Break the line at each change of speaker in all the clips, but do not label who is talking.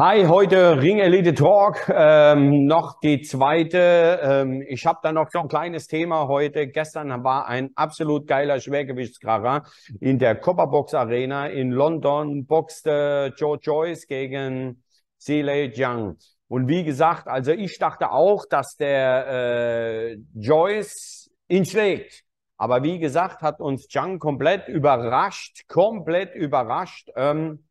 Hi, heute Ring Elite Talk. Ähm, noch die zweite. Ähm, ich habe da noch so ein kleines Thema heute. Gestern war ein absolut geiler Schwergewichtskracher in der Copperbox Arena in London. Boxte Joe Joyce gegen Sile Jiang. Und wie gesagt, also ich dachte auch, dass der äh, Joyce ihn schlägt. Aber wie gesagt, hat uns Jiang komplett überrascht, komplett überrascht. Ähm,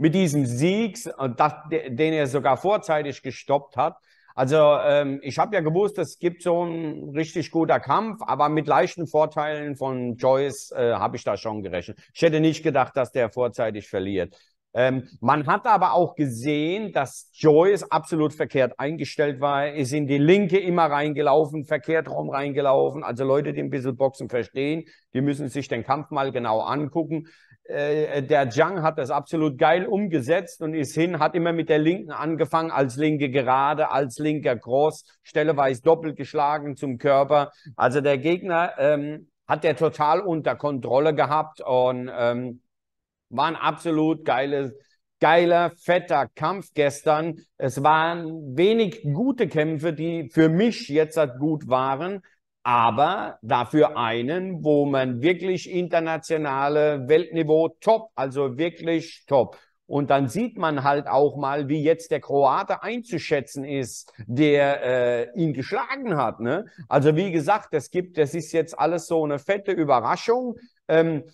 mit diesem Sieg, äh, das, den er sogar vorzeitig gestoppt hat. Also ähm, ich habe ja gewusst, es gibt so ein richtig guter Kampf, aber mit leichten Vorteilen von Joyce äh, habe ich da schon gerechnet. Ich hätte nicht gedacht, dass der vorzeitig verliert. Ähm, man hat aber auch gesehen, dass Joyce absolut verkehrt eingestellt war. ist in die Linke immer reingelaufen, verkehrt rum reingelaufen. Also Leute, die ein bisschen Boxen verstehen, die müssen sich den Kampf mal genau angucken. Äh, äh der Jung hat das absolut geil umgesetzt und ist hin, hat immer mit der Linken angefangen, als linke Gerade, als linker Cross, stelleweise doppelt geschlagen zum Körper. Also der Gegner ähm, hat der total unter Kontrolle gehabt und ähm, war ein absolut geiles, geiler, fetter Kampf gestern. Es waren wenig gute Kämpfe, die für mich jetzt halt gut waren, aber dafür einen, wo man wirklich internationale Weltniveau top, also wirklich top. Und dann sieht man halt auch mal, wie jetzt der Kroate einzuschätzen ist, der äh, ihn geschlagen hat. Ne? Also wie gesagt, es gibt, das ist jetzt alles so eine fette Überraschung. Ähm,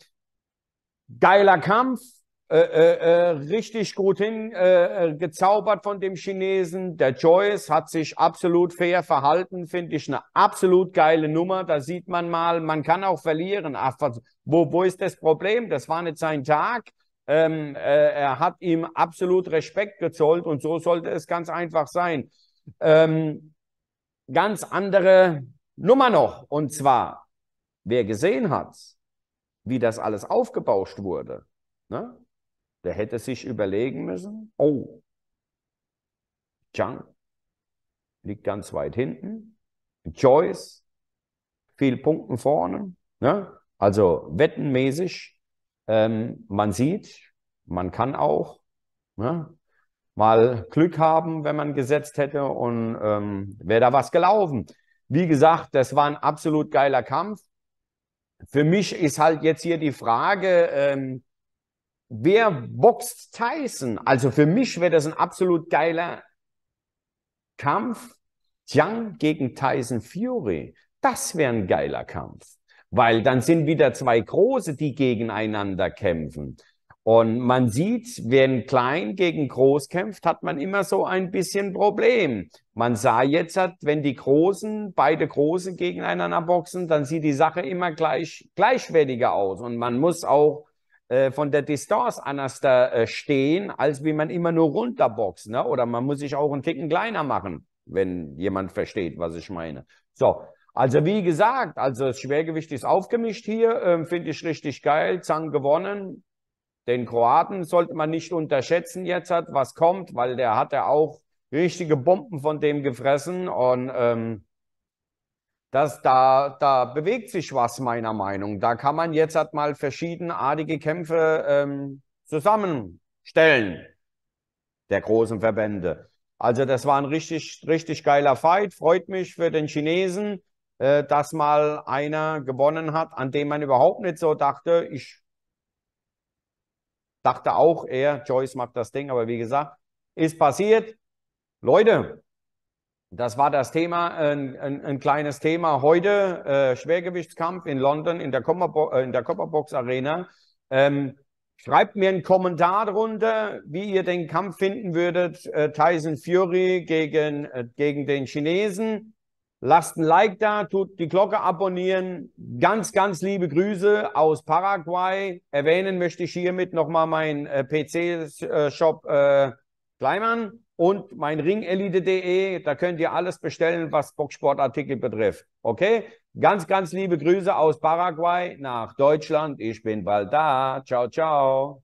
Geiler Kampf, äh, äh, äh richtig gut hingezaubert äh, äh von dem Chinesen. Der Joyce hat sich absolut fair verhalten, finde ich eine absolut geile Nummer. Da sieht man mal, man kann auch verlieren. Ach, wo, wo ist das Problem? Das war nicht sein Tag. Ähm, äh, er hat ihm absolut Respekt gezollt und so sollte es ganz einfach sein. Ähm, ganz andere Nummer noch. Und zwar, wer gesehen hat, wie das alles aufgebauscht wurde, ne? der hätte sich überlegen müssen, oh, Chang liegt ganz weit hinten, Joyce viel Punkten vorne, ne? also wettenmäßig, ähm, man sieht, man kann auch ne? mal Glück haben, wenn man gesetzt hätte und ähm, wäre da was gelaufen. Wie gesagt, das war ein absolut geiler Kampf. Für mich ist halt jetzt hier die Frage, ähm, wer boxt Tyson? Also für mich wäre das ein absolut geiler Kampf. Young gegen Tyson Fury. Das wäre ein geiler Kampf. Weil dann sind wieder zwei Große, die gegeneinander kämpfen. Und man sieht, wenn Klein gegen Groß kämpft, hat man immer so ein bisschen Problem. Man sah jetzt, wenn die Großen, beide Großen gegeneinander boxen, dann sieht die Sache immer gleich, gleichwertiger aus. Und man muss auch äh, von der Distance anders da, äh, stehen, als wie man immer nur runterboxt. Ne? Oder man muss sich auch einen Ticken kleiner machen, wenn jemand versteht, was ich meine. So, also wie gesagt, also das Schwergewicht ist aufgemischt hier, ähm, finde ich richtig geil. Zang gewonnen, den Kroaten sollte man nicht unterschätzen jetzt, hat, was kommt, weil der hat ja auch richtige Bomben von dem gefressen und ähm, das, da, da bewegt sich was meiner Meinung. Da kann man jetzt halt mal verschiedenartige Kämpfe ähm, zusammenstellen der großen Verbände. Also das war ein richtig, richtig geiler Fight. Freut mich für den Chinesen, äh, dass mal einer gewonnen hat, an dem man überhaupt nicht so dachte, ich Dachte auch er, Joyce macht das Ding, aber wie gesagt, ist passiert. Leute, das war das Thema, ein, ein, ein kleines Thema heute, äh, Schwergewichtskampf in London in der, Komma, äh, in der Copperbox Arena. Ähm, Schreibt mir einen Kommentar drunter, wie ihr den Kampf finden würdet, äh, Tyson Fury gegen, äh, gegen den Chinesen. Lasst ein Like da, tut die Glocke abonnieren. Ganz, ganz liebe Grüße aus Paraguay. Erwähnen möchte ich hiermit nochmal meinen äh, PC-Shop äh, Kleimann und mein ringelite.de. Da könnt ihr alles bestellen, was Boxsportartikel betrifft. Okay? Ganz, ganz liebe Grüße aus Paraguay nach Deutschland. Ich bin bald da. Ciao, ciao.